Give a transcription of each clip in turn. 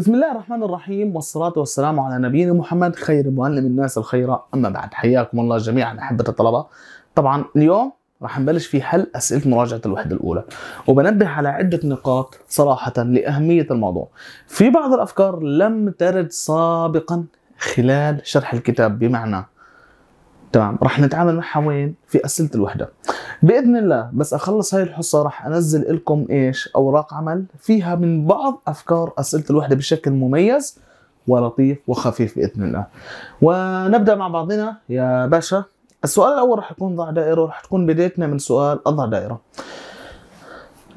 بسم الله الرحمن الرحيم والصلاة والسلام على نبينا محمد خير معلم الناس الخير أما بعد حياكم الله جميعا أحبة الطلبة طبعا اليوم راح نبلش في حل أسئلة مراجعة الوحدة الأولى وبنبه على عدة نقاط صراحة لأهمية الموضوع في بعض الأفكار لم ترد سابقا خلال شرح الكتاب بمعنى تمام رح نتعامل معها وين في اسئله الوحده باذن الله بس اخلص هاي الحصه رح انزل لكم ايش اوراق عمل فيها من بعض افكار اسئله الوحده بشكل مميز ولطيف وخفيف باذن الله ونبدا مع بعضنا يا باشا السؤال الاول رح يكون ضع دائره رح تكون بدايتنا من سؤال اضع دائره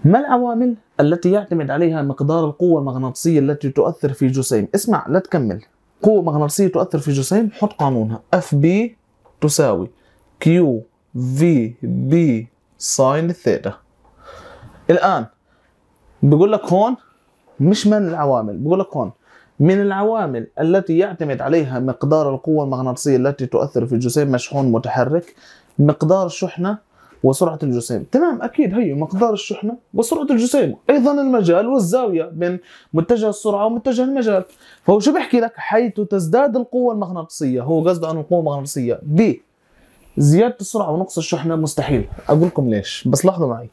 ما العوامل التي يعتمد عليها مقدار القوة المغناطيسية التي تؤثر في جسيم؟ اسمع لا تكمل، قوة مغناطيسية تؤثر في جسيم حط قانونها اف بي تساوي كيو في بي ساين الثيتا الآن بقول لك هون مش من العوامل بقول لك هون من العوامل التي يعتمد عليها مقدار القوة المغناطيسية التي تؤثر في جسيم مشحون متحرك مقدار شحنة وسرعه الجسيم تمام اكيد هي مقدار الشحنه وسرعه الجسيم ايضا المجال والزاويه بين متجه السرعه ومتجه المجال فهو شو بيحكي لك حيث تزداد القوه المغناطيسيه هو قصده عن القوه المغناطيسيه ب زياده السرعه ونقص الشحنه مستحيل اقول لكم ليش بس لاحظوا معي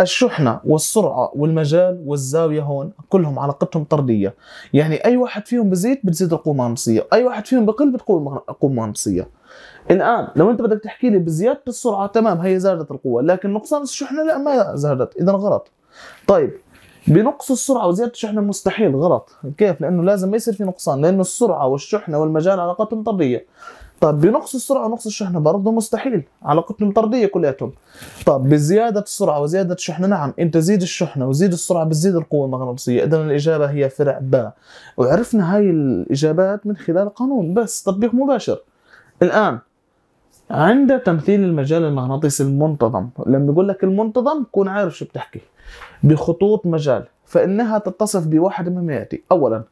الشحنه والسرعه والمجال والزاويه هون كلهم علاقتهم طرديه يعني اي واحد فيهم بزيد بتزيد القوه المغناطيسيه اي واحد فيهم بقل بتقل القوه المغناطيسيه الان لو انت بدك تحكي لي بزياده السرعه تمام هي زادت القوه لكن نقصان الشحنه لا ما زادت اذا غلط طيب بنقص السرعه وزياده الشحنه مستحيل غلط كيف لانه لازم ما يصير في نقصان لانه السرعه والشحنه والمجال علاقتهم طرديه طب بنقص السرعه ونقص الشحنه برضه مستحيل علاقتهم طرديه كلياتهم طب بزياده السرعه وزياده الشحنه نعم انت زيد الشحنه وزيد السرعه بتزيد القوه المغناطيسيه اذا الاجابه هي فرع باء. وعرفنا هاي الاجابات من خلال قانون بس تطبيق مباشر الان عند تمثيل المجال المغناطيسي المنتظم لما يقول لك المنتظم كون عارف شو بتحكي بخطوط مجال فإنها تتصف بواحد مما يأتي أولا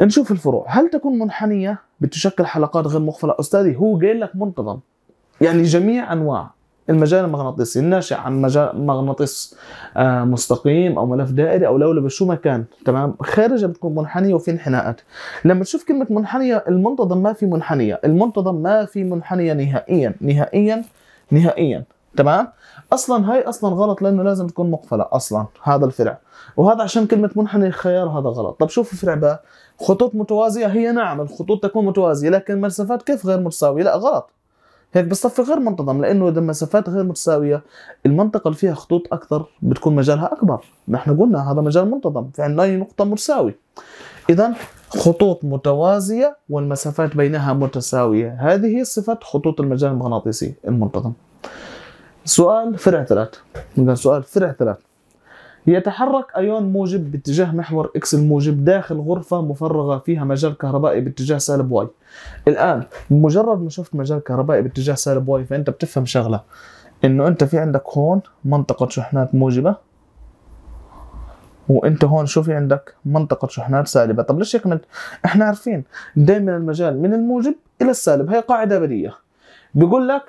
نشوف الفروع هل تكون منحنية بتشكل حلقات غير مقفلة أستاذي هو قال لك منتظم يعني جميع أنواع المجال المغناطيسي الناشئ عن مجال مغناطيس آه، مستقيم او ملف دائري او لولبه شو ما كان تمام خارجها بتكون منحنيه وفي انحناءات لما تشوف كلمه منحنيه المنتظم ما في منحنيه المنتظم ما في منحنيه نهائيا نهائيا نهائيا تمام اصلا هاي اصلا غلط لانه لازم تكون مقفله اصلا هذا الفرع وهذا عشان كلمه منحني خيار هذا غلط طب شوف الفرع بقى خطوط متوازيه هي نعم الخطوط تكون متوازيه لكن المسافات كيف غير متساويه لا غلط هيك بالصف غير منتظم لانه اذا مسافات غير متساويه المنطقه اللي فيها خطوط اكثر بتكون مجالها اكبر نحن قلنا هذا مجال منتظم في عندنا نقطه متساوي اذا خطوط متوازيه والمسافات بينها متساويه هذه صفه خطوط المجال المغناطيسي المنتظم سؤال فرع ثلاث سؤال فرع ثلاث يتحرك أيون موجب باتجاه محور إكس الموجب داخل غرفة مفرغة فيها مجال كهربائي باتجاه سالب واي الآن مجرد ما شفت مجال كهربائي باتجاه سالب واي فأنت بتفهم شغلة إنه أنت في عندك هون منطقة شحنات موجبة وانت هون شو في عندك منطقة شحنات سالبة طب ليش هيك احنا عارفين دايما المجال من الموجب الى السالب هي قاعدة بديهية بيقول لك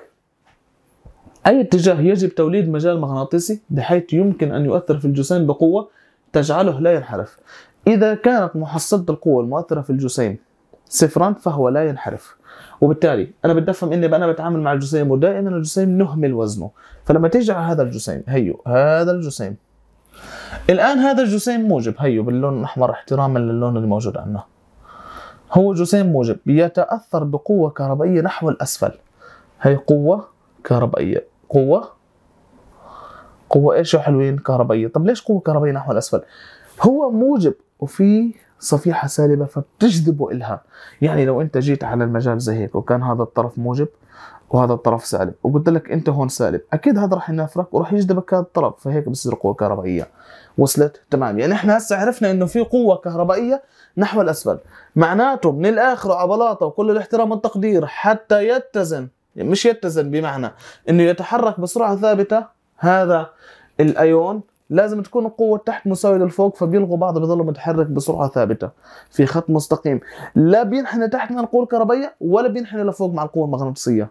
أي اتجاه يجب توليد مجال مغناطيسي بحيث يمكن أن يؤثر في الجسيم بقوة تجعله لا ينحرف إذا كانت محصلة القوة المؤثرة في الجسيم صفرا فهو لا ينحرف وبالتالي انا بدي افهم اني انا بتعامل مع الجسيم ودائما الجسيم نهمل وزنه فلما تيجي على هذا الجسيم هيو هذا الجسيم الان هذا الجسيم موجب هيو باللون الاحمر احتراما للون الموجود عندنا هو جسيم موجب يتاثر بقوه كهربائيه نحو الاسفل هي قوه كهربائيه قوه قوه ايش يا حلوين كهربائيه طب ليش قوه كهربائيه نحو الاسفل هو موجب وفي صفيحه سالبه فبتجذبه إلها يعني لو انت جيت على المجال زي هيك وكان هذا الطرف موجب وهذا الطرف سالب وقلت لك انت هون سالب اكيد هذا راح ينافرك وراح يجذبك هذا الطرف فهيك بصير قوه كهربائيه وصلت تمام يعني احنا هسه عرفنا انه في قوه كهربائيه نحو الاسفل معناته من الاخر وعبلاطه وكل الاحترام والتقدير حتى يتزن يعني مش يتزن بمعنى انه يتحرك بسرعه ثابته هذا الايون لازم تكون القوة تحت مساوية للفوق فبيلغوا بعض بيضلوا متحرك بسرعة ثابتة في خط مستقيم لا بينحنى تحت مع القوة الكهربية ولا بينحنى لفوق مع القوة المغناطيسية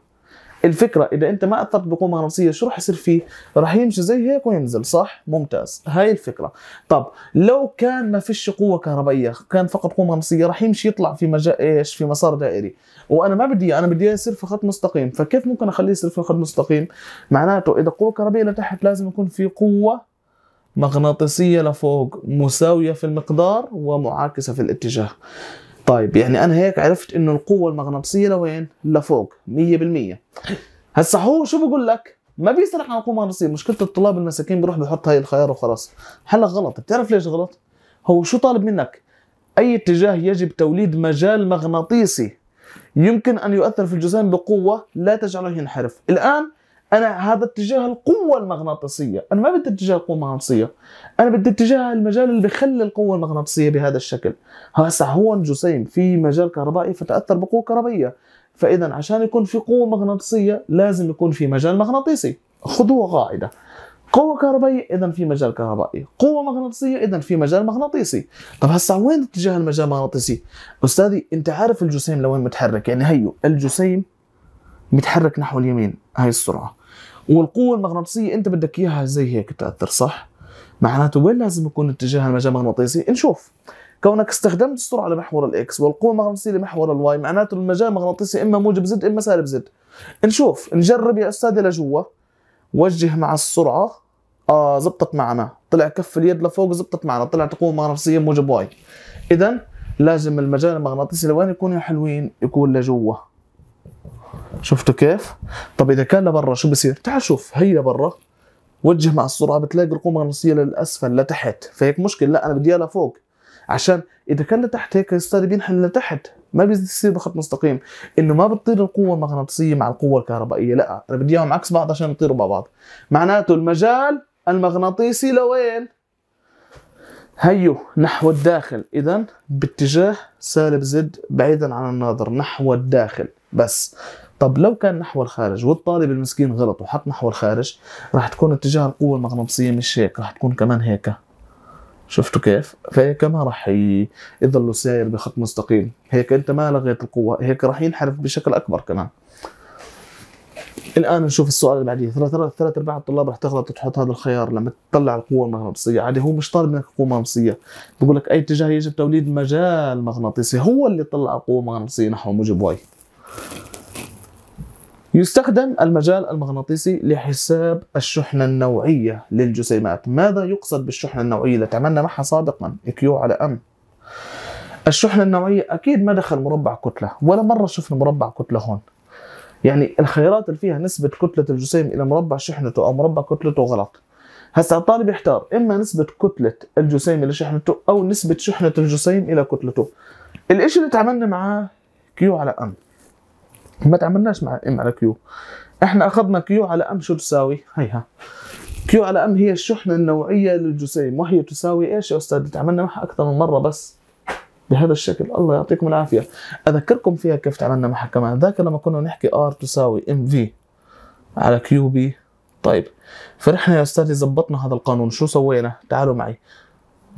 الفكره اذا انت ما اثرت بقوه مغناطيسيه شو راح يصير فيه؟ راح يمشي زي هيك وينزل صح؟ ممتاز هاي الفكره طب لو كان ما فيش قوه كهربائيه كان فقط قوه مغناطيسيه راح يمشي يطلع في مجال ايش؟ في مسار دائري وانا ما بدي انا بدي يصير في خط مستقيم فكيف ممكن اخليه يصير في خط مستقيم؟ معناته اذا قوه كهربائيه لتحت لازم يكون في قوه مغناطيسيه لفوق مساويه في المقدار ومعاكسه في الاتجاه طيب يعني انا هيك عرفت انه القوه المغناطيسيه لوين لفوق 100% هسا هو شو بقول لك ما بيسرح عن القوه المغناطيسيه مشكله الطلاب المساكين بيروح بحط هاي الخيار وخلاص هلا غلط بتعرف ليش غلط هو شو طالب منك اي اتجاه يجب توليد مجال مغناطيسي يمكن ان يؤثر في الجسيم بقوه لا تجعله ينحرف الان انا هذا اتجاه القوه المغناطيسيه انا ما بدي اتجاه القوه المغناطيسيه انا بدي اتجاه المجال اللي بخلي القوه المغناطيسيه بهذا الشكل هسه هون جسيم في مجال كهربائي فتاثر بقوه كهربائيه فاذا عشان يكون في قوه مغناطيسيه لازم يكون في مجال مغناطيسي خذوا قاعده قوة كهربائية إذا في مجال كهربائي، قوة مغناطيسية إذا في مجال مغناطيسي، طب هسا وين اتجاه المجال المغناطيسي؟ أستاذي أنت عارف الجسيم لوين متحرك، يعني هيو الجسيم بيتحرك نحو اليمين هاي السرعه والقوه المغناطيسيه انت بدك اياها زي هيك تاثر صح معناته وين لازم يكون اتجاه المجال المغناطيسي نشوف كونك استخدمت السرعه لمحور الاكس والقوه المغناطيسيه لمحور الواي معناته المجال المغناطيسي اما موجب زد اما سالب زد نشوف نجرب يا استاذي لجوا وجه مع السرعه اه زبطت معنا طلع كف اليد لفوق زبطت معنا طلعت قوه مغناطيسيه موجب واي اذا لازم المجال المغناطيسي لوين يكونوا حلوين يكون لجوا شفتوا كيف؟ طب اذا كان لبرا شو بصير؟ تعال شوف هي لبرا وجه مع السرعه بتلاقي القوه المغناطيسيه للاسفل لتحت فهيك مشكله لا انا بدي اياها لفوق عشان اذا كان لتحت هيك يصير بينحل لتحت ما بيصير بخط مستقيم انه ما بتطير القوه المغناطيسيه مع القوه الكهربائيه لا انا بدي اياهم عكس بعض عشان يطيروا مع بعض معناته المجال المغناطيسي لوين هيو نحو الداخل اذا باتجاه سالب زد بعيدا عن الناظر نحو الداخل بس طب لو كان نحو الخارج والطالب المسكين غلط وحط نحو الخارج راح تكون اتجاه القوة المغناطيسية مش هيك راح تكون كمان هيك شفتوا كيف؟ فهيك ما راح يضل ساير بخط مستقيم، هيك انت ما لغيت القوة، هيك راح ينحرف بشكل اكبر كمان. الان نشوف السؤال اللي بعديه، ثلاث ثلاث ارباع الطلاب راح تغلط وتحط هذا الخيار لما تطلع القوة المغناطيسية، عادي هو مش طالب منك قوة مغناطيسية، بقول لك اي اتجاه يجب توليد مجال مغناطيسي، هو اللي طلع القوة المغناطيسية نحو موجب واي. يستخدم المجال المغناطيسي لحساب الشحنة النوعية للجسيمات ماذا يقصد بالشحنة النوعية اللي تعملنا معها سابقا كيو على ام الشحنة النوعية أكيد ما دخل مربع كتلة ولا مرة شفنا مربع كتلة هون يعني الخيارات اللي فيها نسبة كتلة الجسيم إلى مربع شحنته أو مربع كتلته غلط هسا الطالب يحتار إما نسبة كتلة الجسيم إلى شحنته أو نسبة شحنة الجسيم إلى كتلته الإشي اللي تعاملنا معاه كيو على أم ما تعاملناش مع ام على كيو احنا اخذنا كيو على ام شو تساوي هيها كيو على ام هي الشحنه النوعيه للجسيم وهي تساوي ايش يا استاذ تعاملنا معها اكثر من مره بس بهذا الشكل الله يعطيكم العافيه اذكركم فيها كيف تعاملنا معها كمان ذاك لما كنا نحكي ار تساوي ام في على كيو بي طيب فرحنا يا استاذي زبطنا هذا القانون شو سوينا تعالوا معي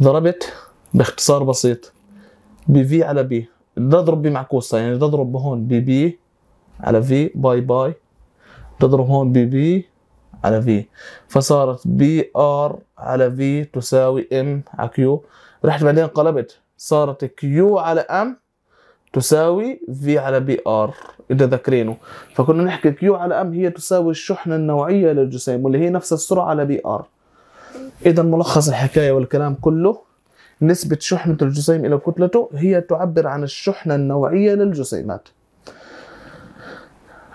ضربت باختصار بسيط بي في على بي بدي اضرب بمعكوسه يعني بدي اضرب هون بي بي على في باي باي تضرب هون بي بي على في فصارت بي ار على في تساوي ام على كيو رحت بعدين قلبت صارت كيو على ام تساوي في على بي ار اذا ذاكرينه فكنا نحكي كيو على ام هي تساوي الشحنه النوعيه للجسيم واللي هي نفس السرعه على بي ار اذا ملخص الحكايه والكلام كله نسبه شحنه الجسيم الى كتلته هي تعبر عن الشحنه النوعيه للجسيمات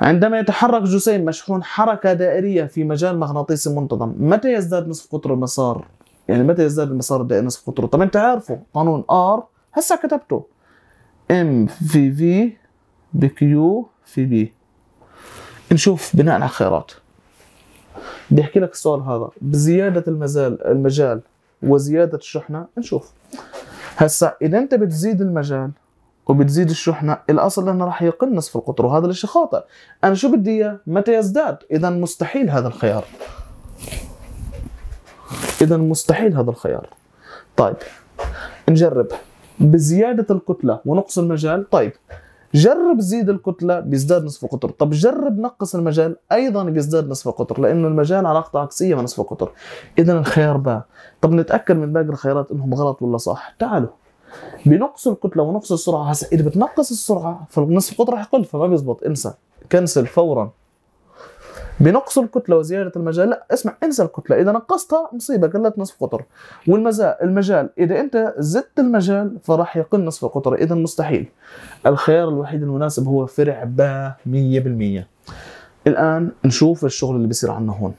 عندما يتحرك جسيم مشحون حركة دائرية في مجال مغناطيسي منتظم متى يزداد نصف قطر المسار؟ يعني متى يزداد المسار الدائري نصف قطره؟ طب انت عارفه قانون R هسا كتبته M في في بكيو في B نشوف بناء على الخيارات بيحكي لك السؤال هذا بزيادة المزال المجال وزيادة الشحنة نشوف هسا إذا أنت بتزيد المجال وبتزيد الشحنه الاصل انه راح يقنص في القطر وهذا الشيء خاطئ انا شو بدي اياه متى يزداد اذا مستحيل هذا الخيار اذا مستحيل هذا الخيار طيب نجرب بزياده الكتله ونقص المجال طيب جرب زيد الكتله بيزداد نصف القطر طب جرب نقص المجال ايضا بيزداد نصف القطر لانه المجال علاقته عكسيه مع نصف القطر اذا الخيار باء طب نتاكد من باقي الخيارات انهم غلط ولا صح تعالوا بنقص الكتله ونقص السرعه هسه اذا بتنقص السرعه فالنصف القطر رح يقل فما بيزبط انسى كنسل فورا بنقص الكتله وزياده المجال لا اسمع انسى الكتله اذا نقصتها مصيبه قلت نصف قطر والمزال المجال اذا انت زدت المجال فراح يقل نصف القطر اذا مستحيل الخيار الوحيد المناسب هو فرع با 100% الان نشوف الشغل اللي بيصير عندنا هون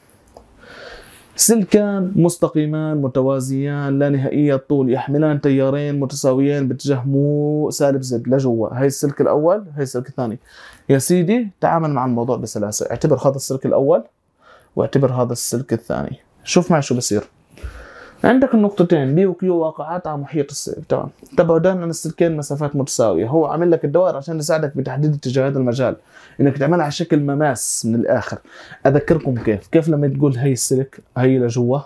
سلكان مستقيمان متوازيان لا نهائية الطول يحملان تيارين متساويين باتجاه مو سالب زد لجوا هاي السلك الأول هاي السلك الثاني يا سيدي تعامل مع الموضوع بسلاسة اعتبر هذا السلك الأول واعتبر هذا السلك الثاني شوف معي شو بصير عندك النقطتين بي وكيو واقعات على محيط السير تمام تبعوا عن السلكين مسافات متساويه هو عامل لك الدوائر عشان يساعدك بتحديد اتجاهات المجال انك تعملها على شكل مماس من الاخر اذكركم كيف كيف لما تقول هي السلك هي لجوا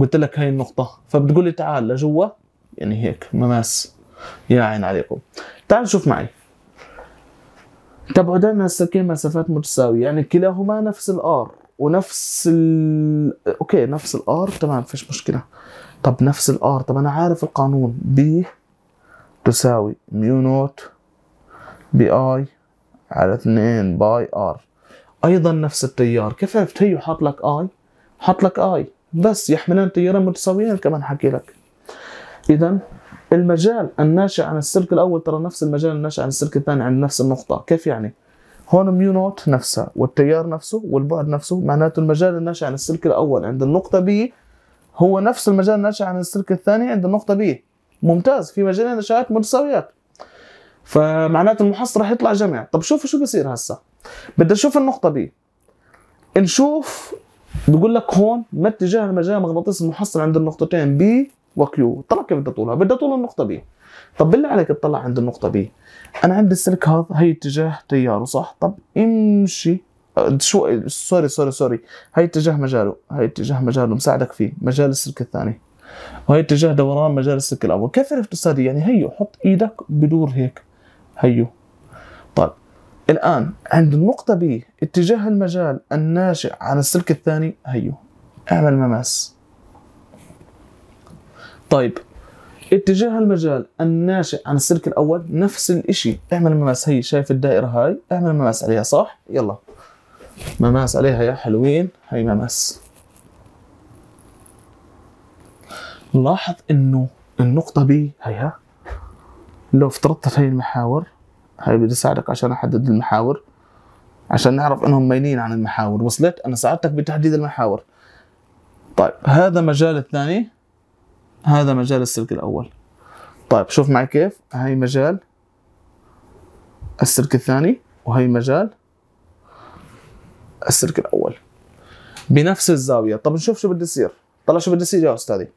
قلت لك هي النقطه فبتقول لي تعال لجوا يعني هيك مماس يا عين عليكم تعال شوف معي تبعدان السلكين مسافات متساويه يعني كلاهما نفس الار ونفس ال اوكي نفس الار تمام فيش مشكله طب نفس الار طب انا عارف القانون بي تساوي ميو نوت بي اي على 2 باي ار ايضا نفس التيار كيف عرفت هي وحاط لك اي حاط لك اي بس يحملان تيارين متساويين كمان حكي لك اذا المجال الناشئ عن السلك الاول ترى نفس المجال الناشئ عن السلك الثاني عند نفس النقطه كيف يعني هون ميو نوت نفسها والتيار نفسه والبعد نفسه معناته المجال الناشئ عن السلك الاول عند النقطه B هو نفس المجال الناشئ عن السلك الثاني عند النقطه B ممتاز في مجالين نشاءات متساويات فمعناته المحصل رح يطلع جمع طب شوفوا شو بصير هسا بدي اشوف النقطه B نشوف بقول لك هون ما اتجاه المجال المغناطيسي المحصل عند النقطتين B وكيو طلع كيف بدي اطولها بدي اطول النقطه B طب بالله عليك اطلع عند النقطه B انا عندي السلك هذا هي اتجاه تياره صح طب امشي أه، شو سوري سوري سوري هي اتجاه مجاله هي اتجاه مجاله مساعدك فيه مجال السلك الثاني وهي اتجاه دوران مجال السلك الاول كيف عرفت هذه يعني هيو حط ايدك بدور هيك هيو طيب الان عند النقطه ب اتجاه المجال الناشئ عن السلك الثاني هيو اعمل مماس طيب اتجاه المجال الناشئ عن السلك الاول نفس الاشي اعمل مماس هي شايف الدائره هاي اعمل مماس عليها صح يلا مماس عليها يا حلوين هاي مماس لاحظ انه النقطه بي هيها لو افترضت هاي المحاور هاي بدي اساعدك عشان احدد المحاور عشان نعرف انهم مينين عن المحاور وصلت انا ساعدتك بتحديد المحاور طيب هذا مجال الثاني هذا مجال السلك الاول طيب شوف معي كيف هاي مجال السلك الثاني وهي مجال السلك الاول بنفس الزاويه طب نشوف شو بده يصير طلع شو بده يصير يا استاذي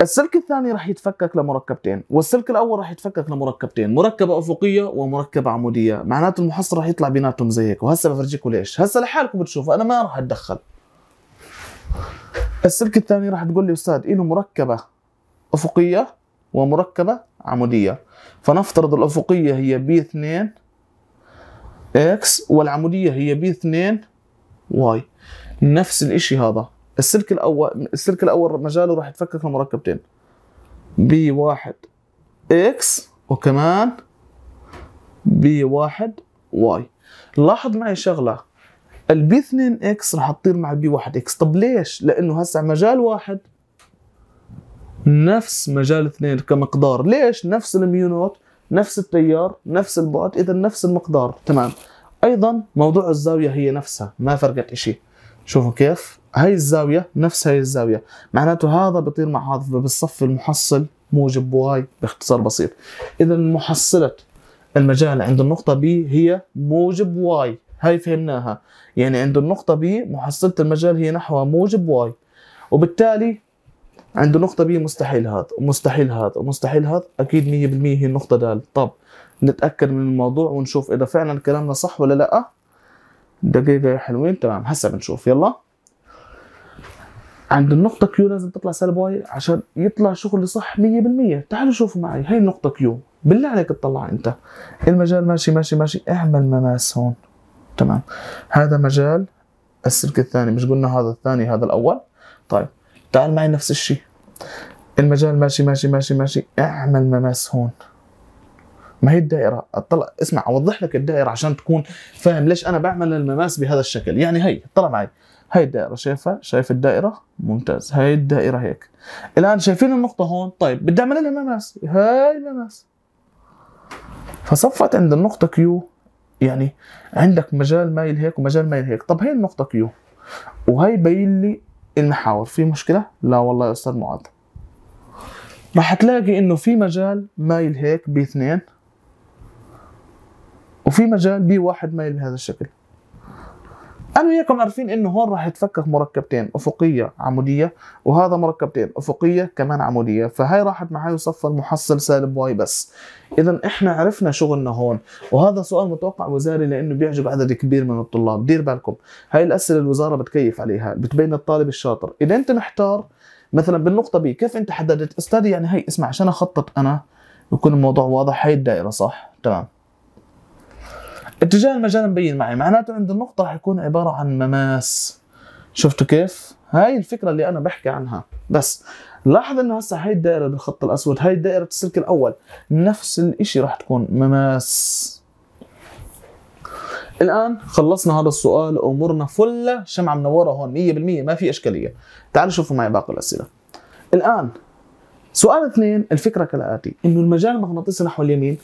السلك الثاني راح يتفكك لمركبتين والسلك الاول راح يتفكك لمركبتين مركبه افقيه ومركبه عموديه معناته المحصل راح يطلع بيناتهم زي هيك وهسه بفرجيكم ليش هسه لحالكم بتشوفوا انا ما راح اتدخل السلك الثاني راح تقول لي استاذ له مركبه افقيه ومركبه عموديه فنفترض الافقيه هي بي 2 اكس والعموديه هي بي 2 واي نفس الشيء هذا السلك الاول السلك الاول مجاله راح يتفكك لمركبتين بي 1 اكس وكمان بي 1 واي لاحظ معي شغله البي 2 اكس رح تطير مع البي 1 اكس طب ليش لانه هسه مجال واحد نفس مجال اثنين كمقدار ليش نفس الميونوت نفس التيار نفس البعد اذا نفس المقدار تمام ايضا موضوع الزاويه هي نفسها ما فرقت شيء شوفوا كيف هاي الزاويه نفس هاي الزاويه معناته هذا بيطير مع هذا بالصف المحصل موجب واي باختصار بسيط اذا محصله المجال عند النقطه بي هي موجب واي هاي فهمناها يعني عند النقطة B محصلة المجال هي نحو موجب Y وبالتالي عند نقطة B مستحيل هذا ومستحيل هذا ومستحيل هذا أكيد 100% هي النقطة د طب نتأكد من الموضوع ونشوف إذا فعلا كلامنا صح ولا لأ دقيقة يا حلوين تمام هسا بنشوف يلا عند النقطة كيو لازم تطلع سالب واي عشان يطلع شغل صح 100% تعالوا شوفوا معي هي النقطة كيو بالله عليك تطلع انت المجال ماشي ماشي ماشي اعمل مماس هون تمام هذا مجال السلك الثاني مش قلنا هذا الثاني هذا الاول طيب تعال معي نفس الشيء المجال ماشي ماشي ماشي ماشي اعمل مماس هون ما هي الدائرة اطلع اسمع اوضح لك الدائرة عشان تكون فاهم ليش انا بعمل المماس بهذا الشكل يعني هي اطلع معي هاي الدائرة شايفها شايف الدائرة ممتاز هاي الدائرة هيك الان شايفين النقطة هون طيب بدي اعمل لها مماس هاي المماس فصفت عند النقطة كيو يعني عندك مجال مايل هيك ومجال مايل هيك طب هي النقطه كيو وهي بين لي المحاور في مشكله لا والله يا استاذ معاذ راح تلاقي انه في مجال مايل هيك باثنين وفي مجال بي واحد مايل بهذا الشكل انا وياكم عارفين انه هون راح يتفكك مركبتين افقيه عموديه وهذا مركبتين افقيه كمان عموديه فهي راحت معي وصفى المحصل سالب واي بس اذا احنا عرفنا شغلنا هون وهذا سؤال متوقع وزاري لانه بيعجب عدد كبير من الطلاب دير بالكم هاي الاسئله الوزاره بتكيف عليها بتبين الطالب الشاطر اذا انت محتار مثلا بالنقطه بي كيف انت حددت استاذ يعني هي اسمع عشان اخطط انا يكون الموضوع واضح هي الدائره صح تمام اتجاه المجال مبين معي معناته عند النقطة رح يكون عبارة عن مماس شفتوا كيف؟ هاي الفكرة اللي أنا بحكي عنها بس لاحظ انه هسا هاي الدائرة بالخط الأسود هاي دائرة السلك الأول نفس الإشي رح تكون مماس الآن خلصنا هذا السؤال أمورنا فلة شمعة منورة هون 100% ما في إشكالية تعالوا شوفوا معي باقي الأسئلة الآن سؤال اثنين الفكرة كالآتي إنه المجال المغناطيسي نحو اليمين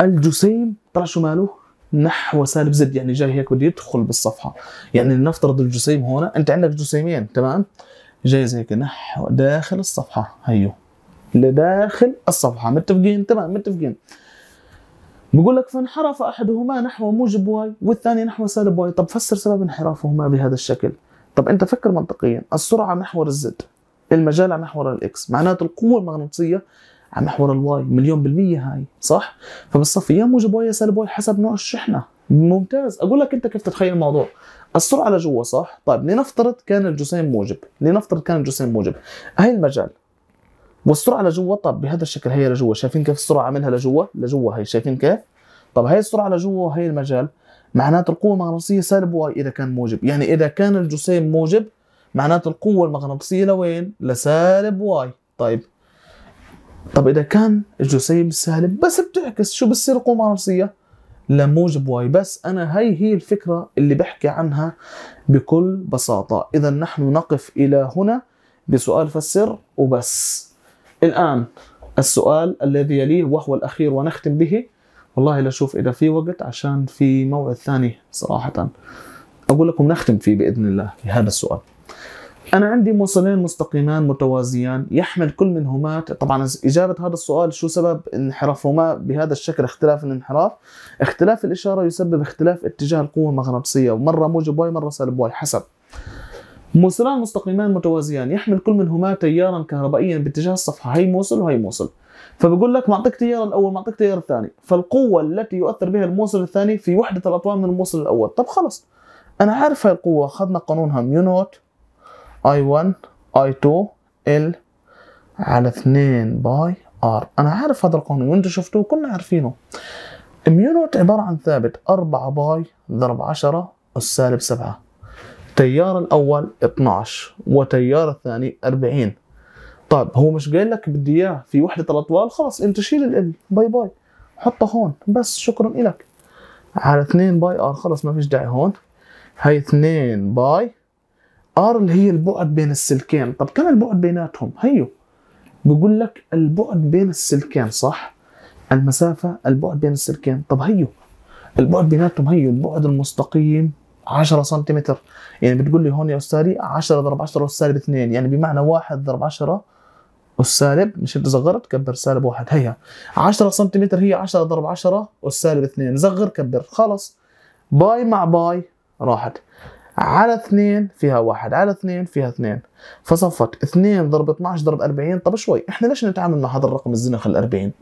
الجسيم طلع شو ماله؟ نحو سالب زد يعني جاي هيك بده يدخل بالصفحه يعني لنفترض الجسيم هون انت عندك جسيمين تمام جاي زي هيك نحو داخل الصفحه هيو لداخل الصفحه متفقين تمام متفقين بقول لك فانحرف احدهما نحو موجب واي والثاني نحو سالب واي طب فسر سبب انحرافهما بهذا الشكل طب انت فكر منطقيا السرعه محور الزد المجال محور الاكس معناته القوه المغناطيسيه على محور الواي مليون بالمية هاي صح؟ فبالصف يا موجب واي يا سالب واي حسب نوع الشحنة ممتاز اقول لك انت كيف تتخيل الموضوع السرعه لجوا صح طيب لنفترض كان الجسيم موجب لنفترض كان الجسيم موجب هاي المجال والسرعه لجوا طب بهذا الشكل هي لجوا شايفين كيف السرعه عملها لجوا لجوا هي شايفين كيف طب هاي السرعه لجوا وهي المجال معناته القوه المغناطيسيه سالب واي اذا كان موجب يعني اذا كان الجسيم موجب معناته القوه المغناطيسيه لوين لسالب واي طيب طب اذا كان الجسيم سالب بس بتعكس شو بصير القوه نفسيه لموجب واي بس انا هي هي الفكره اللي بحكي عنها بكل بساطه اذا نحن نقف الى هنا بسؤال فسر وبس الان السؤال الذي يليه وهو الاخير ونختم به والله لاشوف اذا في وقت عشان في موعد ثاني صراحه اقول لكم نختم فيه باذن الله في هذا السؤال انا عندي موصلين مستقيمان متوازيان يحمل كل منهما طبعا اجابه هذا السؤال شو سبب انحرافهما بهذا الشكل اختلاف الانحراف اختلاف الاشاره يسبب اختلاف اتجاه القوه المغناطيسيه ومره موجب واي مره سالب واي حسب موصلان مستقيمان متوازيان يحمل كل منهما تيارا كهربائيا باتجاه الصفحه هي موصل وهي موصل فبقول لك معطيك تيار الاول معطيك تيار الثاني فالقوه التي يؤثر بها الموصل الثاني في وحده الاطوال من الموصل الاول طب خلص انا عارف هاي القوه اخذنا قانونها ميو نوت i 1 i 2 ال على 2 باي ار انا عارف هذا القانون وانتم شفتوه كنا عارفينه ميونوت عبارة عن ثابت 4 باي ضرب 10 السالب 7 تيار الأول 12 وتيار الثاني 40 طيب هو مش قايل لك بدي اياه في وحدة الأطوال خلاص أنت شيل ال باي باي حطه هون بس شكرا إلك على 2 باي ار خلاص ما فيش داعي هون هي 2 باي ار اللي هي البعد بين السلكين طب كم البعد بيناتهم هيو بقول لك البعد بين السلكين صح المسافة البعد بين السلكين طب هيو البعد بيناتهم هيو البعد المستقيم 10 سنتيمتر يعني بتقول لي هون يا استاذي 10 ضرب 10 والسالب 2 يعني بمعنى 1 ضرب 10 والسالب مش انت صغرت كبر سالب 1 هيها 10 سنتيمتر هي 10 ضرب 10 والسالب 2 صغر كبر خلص باي مع باي راحت على 2 فيها 1 على 2 فيها 2 فصفت 2 ضرب 12 ضرب 40 طب شوي احنا ليش نتعامل مع هذا الرقم الزنخ ال 40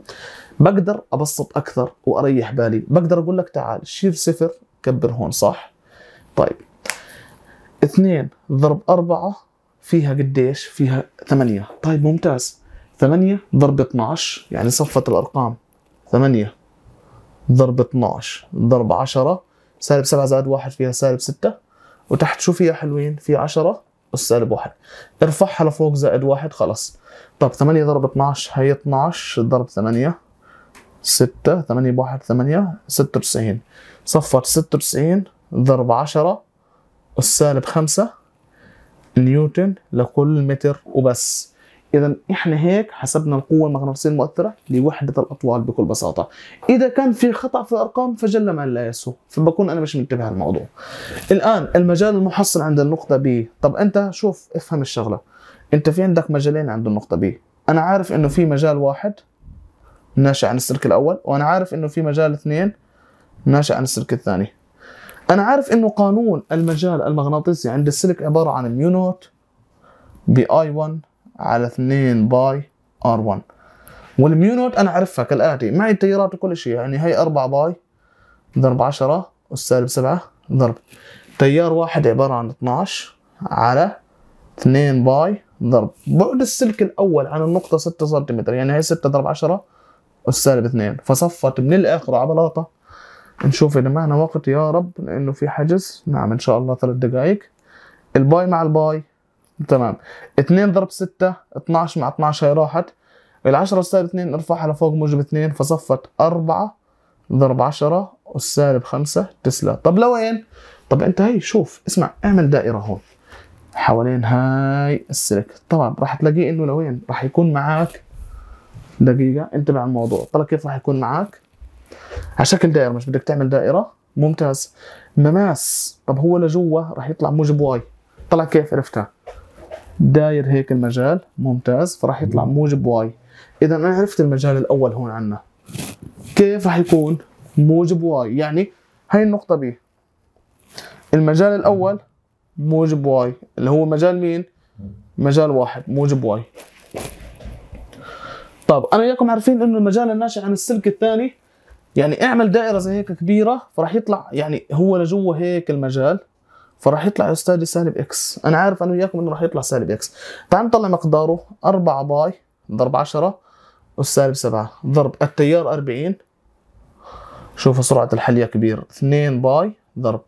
بقدر ابسط اكثر واريح بالي بقدر اقول لك تعال شيل صفر كبر هون صح طيب 2 ضرب 4 فيها قديش فيها 8 طيب ممتاز 8 ضرب 12 يعني صفت الارقام 8 ضرب 12 ضرب 10 سالب 7 زائد 1 فيها سالب 6 وتحت شو فيها حلوين في 10 اس سالب 1 ارفعها لفوق زائد 1 خلص طب 8 ضرب 12 هي 12 ضرب 8 6 8 بواحد 8 96 صفر 96 ضرب 10 السالب 5 نيوتن لكل متر وبس اذا احنا هيك حسبنا القوه المغناطيسيه المؤثره لوحده الاطوال بكل بساطه اذا كان في خطا في الارقام فجل ما لا يسوء فبكون انا مش منتبه الموضوع الان المجال المحصل عند النقطه ب طب انت شوف افهم الشغله انت في عندك مجالين عند النقطه ب انا عارف انه في مجال واحد ناشئ عن السلك الاول وانا عارف انه في مجال اثنين ناشئ عن السلك الثاني انا عارف انه قانون المجال المغناطيسي عند السلك عباره عن ميو نوت بي اي 1 على 2 باي ار 1 والميو نوت انا عارفها كالاتي معي التيارات وكل شيء يعني هي 4 باي ضرب 10 والسالب 7 ضرب تيار واحد عباره عن 12 على 2 باي ضرب بعد السلك الاول عن النقطه 6 سنتيمتر يعني هي 6 ضرب 10 والسالب 2 فصفت من الاخر على بلاطه نشوف اذا معنا وقت يا رب لانه في حجز نعم ان شاء الله ثلاث دقائق الباي مع الباي تمام 2 ضرب 6 12 مع 12 هي راحت ال 10 سالب 2 ارفعها لفوق موجب 2 فصفت 4 ضرب 10 والسالب 5 تسلا طب لوين؟ طب انت هي شوف اسمع اعمل دائره هون حوالين هاي السلك طبعا راح تلاقيه انه لوين راح يكون معك دقيقه انتبه على الموضوع طلع كيف راح يكون معك على شكل دائره مش بدك تعمل دائره ممتاز مماس طب هو لجوا راح يطلع موجب واي طلع كيف عرفتها داير هيك المجال ممتاز فراح يطلع موجب واي اذا انا عرفت المجال الاول هون عنا كيف راح يكون موجب واي يعني هاي النقطة بي المجال الاول موجب واي اللي هو مجال مين مجال واحد موجب واي طب انا وياكم عارفين انه المجال الناشئ عن السلك الثاني يعني اعمل دائرة زي هيك كبيرة فراح يطلع يعني هو لجوه هيك المجال فراح يطلع يا استاذي سالب اكس انا عارف انا وياكم انه راح يطلع سالب اكس تعال نطلع مقداره 4 باي ضرب 10 والسالب 7 ضرب التيار 40 شوفوا سرعة الحل يا كبير 2 باي ضرب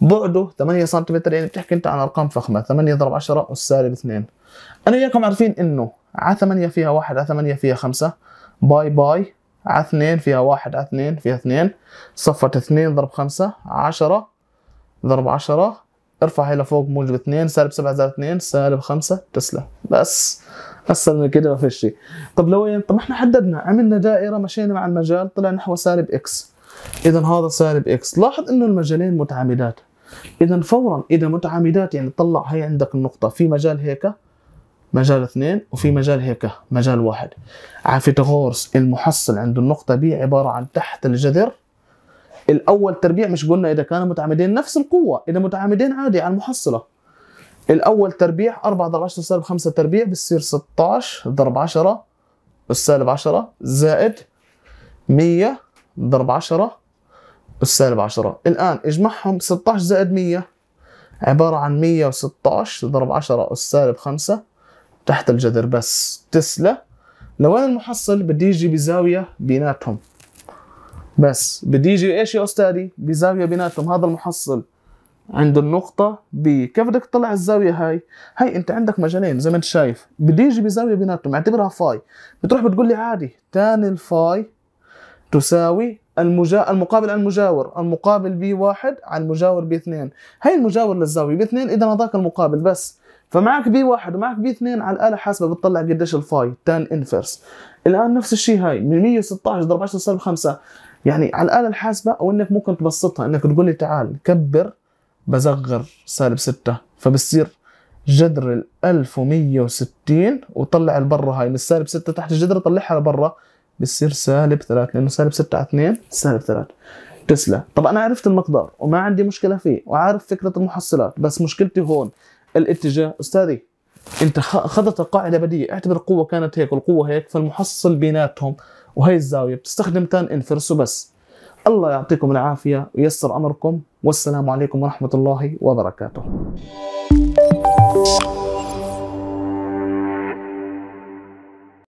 بعده 8 سنتيمتر يعني بتحكي انت عن ارقام فخمه 8 ضرب 10 والسالب 2 انا وياكم عارفين انه ع 8 فيها 1 ع 8 فيها 5 باي باي ع 2 فيها 1 ع 2 فيها 2 صفت 2 ضرب 5 10 ضرب 10 هي لفوق موجب 2 سالب 7 زائد 2 سالب 5 تسلا بس اسهل من كده ما في شيء طب لو يعني طب احنا حددنا عملنا دائره مشينا مع المجال طلع نحو سالب اكس اذا هذا سالب اكس لاحظ انه المجالين متعامدات اذا فورا اذا متعامدات يعني طلع هي عندك النقطه في مجال هيك مجال اثنين وفي مجال هيك مجال واحد عافيتاغورس المحصل عند النقطه بي عباره عن تحت الجذر الاول تربيع مش قلنا اذا كانوا متعامدين نفس القوه اذا متعامدين عادي على المحصله الاول تربيع 4 ضرب 10 سالب 5 تربيع بتصير 16 ضرب 10 السالب 10 زائد 100 ضرب 10 السالب 10 الان اجمعهم 16 زائد 100 عباره عن 116 ضرب 10 السالب 5 تحت الجذر بس تسلا لوين المحصل بدي يجي بزاويه بيناتهم بس بدي يجي ايش يا استاذي بزاويه بيناتهم هذا المحصل عند النقطة ب كيف بدك تطلع الزاوية هاي؟ هاي انت عندك مجالين زي ما انت شايف بدي يجي بزاوية بيناتهم اعتبرها فاي بتروح بتقول لي عادي تان الفاي تساوي المجا... المقابل على المجاور المقابل بي واحد على المجاور بي اثنين هاي المجاور للزاوية بي اثنين اذا هذاك المقابل بس فمعك بي واحد ومعك بي اثنين على الآلة حاسبة بتطلع قديش الفاي تان انفرس الآن نفس الشيء هاي من 116 ضرب 10 سالب 5 يعني على الاله الحاسبه او انك ممكن تبسطها انك تقول لي تعال كبر بصغر سالب 6 فبتصير جذر ال 1160 وطلع لبرا هاي من السالب 6 تحت الجذر طلعها لبرا بتصير سالب 3 لانه سالب 6 على 2 سالب 3 تسلا طب انا عرفت المقدار وما عندي مشكله فيه وعارف فكره المحصلات بس مشكلتي هون الاتجاه استاذي انت خضت القاعده بديهيه اعتبر القوه كانت هيك والقوه هيك فالمحصل بيناتهم وهي الزاويه بتستخدم تان انفرس وبس الله يعطيكم العافيه ويسر امركم والسلام عليكم ورحمه الله وبركاته